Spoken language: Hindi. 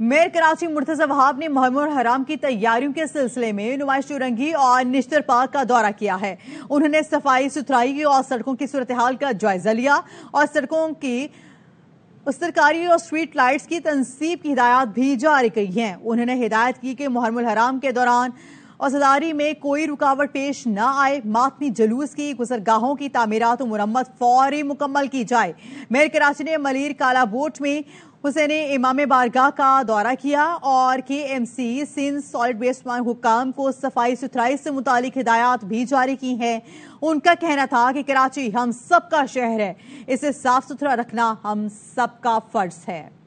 मेयर कराची मुर्तज वहाब ने महमूर हराम की तैयारियों के सिलसिले में नुमाइश चुरंगी और निश्तर पार्क का दौरा किया है उन्होंने सफाई सुथराई और सड़कों की सूरत हाल का जायजा लिया और सड़कों की सरकारी और स्ट्रीट लाइट्स की तनसीब की हिदायत भी जारी की हैं उन्होंने हिदायत की कि मुहरमुल हराम के दौरान औसदारी में कोई रुकावट पेश न आए मातमी जलूस की गुजरगाहों की तमीरत मुरम्मत फौरी मुकम्मल की जाए मेयर कराची ने मलिर कालाबोट में हुसैन इमाम बारगाह का दौरा किया और K M C Sindh solid waste हुकाम को सफाई सुथराई से मुतालिक हिदायत भी जारी की हैं उनका कहना था कि कराची हम सबका शहर है इसे साफ सुथरा रखना हम सबका फर्ज है